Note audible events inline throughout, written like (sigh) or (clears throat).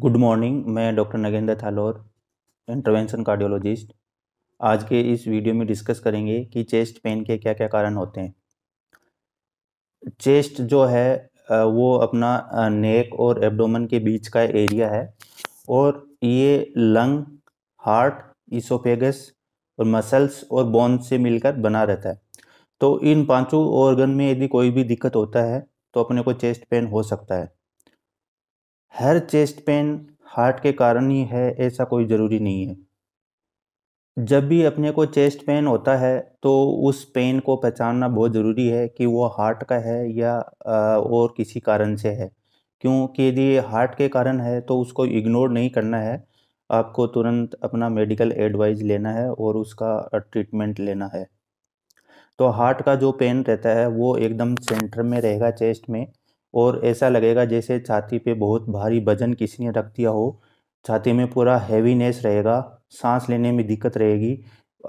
Good morning मैं doctor Nagendra Thalor intervention cardiologist आज के इस वीडियो में डिस्कस करेंगे कि चेस्ट पेन के क्या क्या कारण होते हैं चेस्ट जो है वो अपना नेक और एब्डोमन के बीच का एरिया है और ये लंग हार्ट इसोपेगस और मसल्स और बोन से मिलकर बना रहता है तो इन पांचों ऑर्गन में यदि कोई भी दिक्कत होता है तो अपने को चेस्ट पेन हो सकता है हर चेस्ट पेन हार्ट के कारण ही है ऐसा कोई ज़रूरी नहीं है जब भी अपने को चेस्ट पेन होता है तो उस पेन को पहचानना बहुत ज़रूरी है कि वो हार्ट का है या और किसी कारण से है क्योंकि यदि हार्ट के कारण है तो उसको इग्नोर नहीं करना है आपको तुरंत अपना मेडिकल एडवाइस लेना है और उसका ट्रीटमेंट लेना है तो हार्ट का जो पेन रहता है वो एकदम सेंटर में रहेगा चेस्ट में और ऐसा लगेगा जैसे छाती पे बहुत भारी वजन किसी ने रख दिया हो छाती में पूरा हैवीनेस रहेगा सांस लेने में दिक्कत रहेगी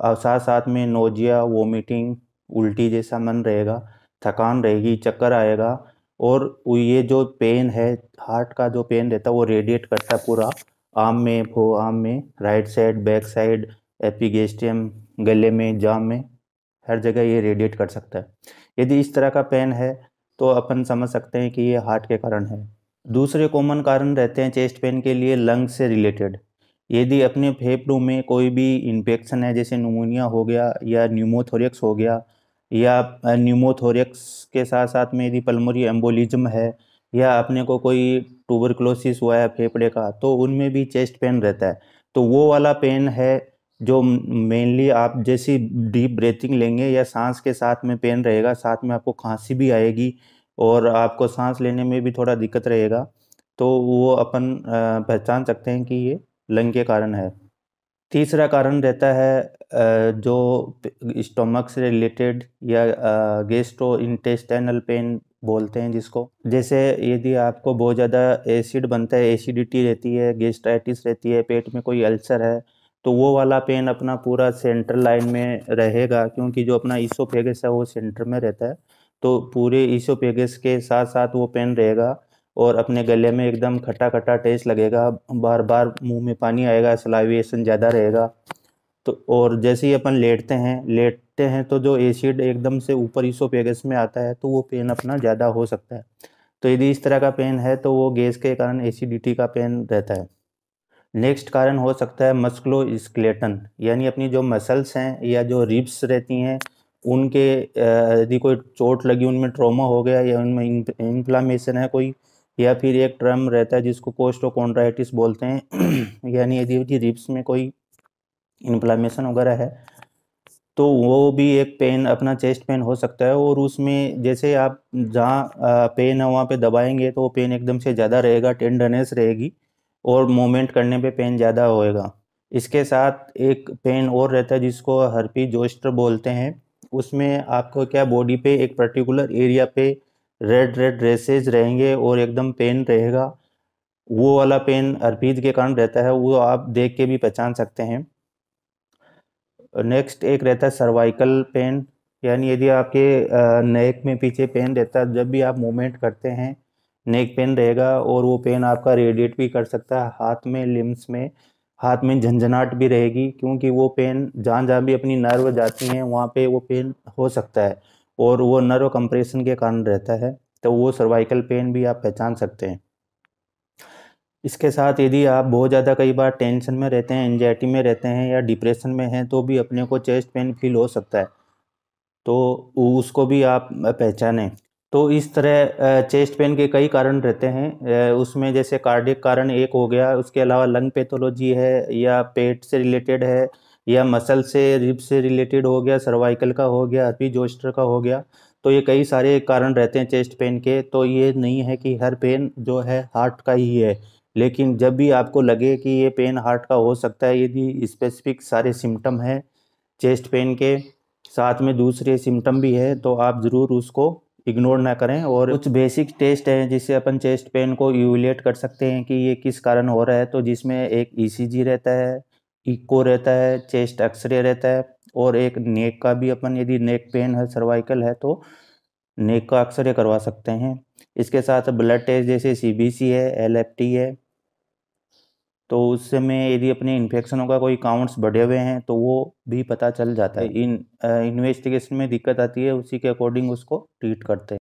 और साथ साथ में नोजिया वोमिटिंग उल्टी जैसा मन रहेगा थकान रहेगी चक्कर आएगा और ये जो पेन है हार्ट का जो पेन रहता है वो रेडिएट करता है पूरा आम में फो आम में right side back side epigastrium गले में जाम में हर जगह ये रेडिएट कर सकता है यदि इस तरह का पेन है तो अपन समझ सकते हैं कि ये हार्ट के कारण है दूसरे कॉमन कारण रहते हैं चेस्ट पेन के लिए लंग्स से रिलेटेड यदि अपने फेफड़ों में कोई भी इन्फेक्शन है जैसे निमोनिया हो गया या न्यूमोथोरिक्स हो गया या न्यूमोथोरिक्स के साथ साथ में यदि पलमोरी एम्बोलिज्म है या अपने को कोई ट्यूबरक्लोसिस हुआ है फेफड़े का तो उनमें भी चेस्ट पेन रहता है तो वो वाला पेन है जो मेनली आप जैसी डीप ब्रेथिंग लेंगे या सांस के साथ में पेन रहेगा साथ में आपको खांसी भी आएगी और आपको सांस लेने में भी थोड़ा दिक्कत रहेगा तो वो अपन पहचान सकते हैं कि ये लंग के कारण है तीसरा कारण रहता है जो स्टोमक से रिलेटेड या गेस्ट्रो इंटेस्टाइनल पेन बोलते हैं जिसको जैसे यदि आपको बहुत ज़्यादा एसिड बनता है एसिडिटी रहती है गेस्ट्राइटिस रहती है पेट में कोई अल्सर है तो वो वाला पेन अपना पूरा सेंटर लाइन में रहेगा क्योंकि जो अपना ईसो है वो सेंटर में रहता है तो पूरे ईसो के साथ साथ वो पेन रहेगा और अपने गले में एकदम खट्टा खट्टा टेस्ट लगेगा बार बार मुंह में पानी आएगा सलाइवेशन ज़्यादा रहेगा तो और जैसे ही अपन लेटते हैं लेटते हैं तो जो एसिड एकदम से ऊपर ईसो में आता है तो वो पेन अपना ज़्यादा हो सकता है तो यदि इस तरह का पेन है तो वो गैस के कारण एसिडिटी का पेन रहता है नेक्स्ट कारण हो सकता है मस्कुलो स्केलेटन यानी अपनी जो मसल्स हैं या जो रिब्स रहती हैं उनके यदि कोई चोट लगी उनमें ट्रोमा हो गया या उनमें इन्फ्लामेशन है कोई या फिर एक ट्रम रहता है जिसको कोस्टोकोन्ड्राइटिस बोलते हैं (clears throat) यानी यदि रिब्स में कोई इन्फ्लामेशन वगैरह है तो वो भी एक पेन अपना चेस्ट पेन हो सकता है और उसमें जैसे आप जहाँ पेन है वहाँ पे दबाएंगे तो वो पेन एकदम से ज़्यादा रहेगा टेंडरनेस रहेगी और मोमेंट करने पे पेन ज़्यादा होएगा इसके साथ एक पेन और रहता है जिसको हरपी जोस्टर बोलते हैं उसमें आपको क्या बॉडी पे एक पर्टिकुलर एरिया पे रेड रेड रेसेज रहेंगे और एकदम पेन रहेगा वो वाला पेन हरपीज के कारण रहता है वो आप देख के भी पहचान सकते हैं नेक्स्ट एक रहता है सर्वाइकल पेन यानी यदि आपके नेक में पीछे पेन रहता है जब भी आप मूवमेंट करते हैं नेक पेन रहेगा और वो पेन आपका रेडिएट भी कर सकता है हाथ में लिम्स में हाथ में झंझनाट भी रहेगी क्योंकि वो पेन जहाँ जहाँ भी अपनी नर्व जाती हैं वहाँ पे वो पेन हो सकता है और वो नर्व कंप्रेशन के कारण रहता है तो वो सर्वाइकल पेन भी आप पहचान सकते हैं इसके साथ यदि आप बहुत ज़्यादा कई बार टेंशन में रहते हैं एनजाइटी में रहते हैं या डिप्रेशन में हैं तो भी अपने को चेस्ट पेन फील हो सकता है तो उसको भी आप पहचानें तो इस तरह चेस्ट पेन के कई कारण रहते हैं उसमें जैसे कार्डिक कारण एक हो गया उसके अलावा लंग पैथोलॉजी है या पेट से रिलेटेड है या मसल से रिब से रिलेटेड हो गया सर्वाइकल का हो गया अभी जोस्टर का हो गया तो ये कई सारे कारण रहते हैं चेस्ट पेन के तो ये नहीं है कि हर पेन जो है हार्ट का ही है लेकिन जब भी आपको लगे कि ये पेन हार्ट का हो सकता है यदि स्पेसिफिक सारे सिम्टम हैं चेस्ट पेन के साथ में दूसरे सिम्टम भी है तो आप ज़रूर उसको इग्नोर ना करें और कुछ बेसिक टेस्ट हैं जिससे अपन चेस्ट पेन को यूलेट कर सकते हैं कि ये किस कारण हो रहा है तो जिसमें एक ईसीजी e रहता है इको रहता है चेस्ट एक्सरे रहता है और एक नेक का भी अपन यदि नेक पेन है सर्वाइकल है तो नेक का एक्सरे करवा सकते हैं इसके साथ ब्लड टेस्ट जैसे सी है एल है तो उस समय यदि अपने इन्फेक्शनों का कोई काउंट्स बढ़े हुए हैं तो वो भी पता चल जाता है हाँ। इन इन्वेस्टिगेशन में दिक्कत आती है उसी के अकॉर्डिंग उसको ट्रीट करते हैं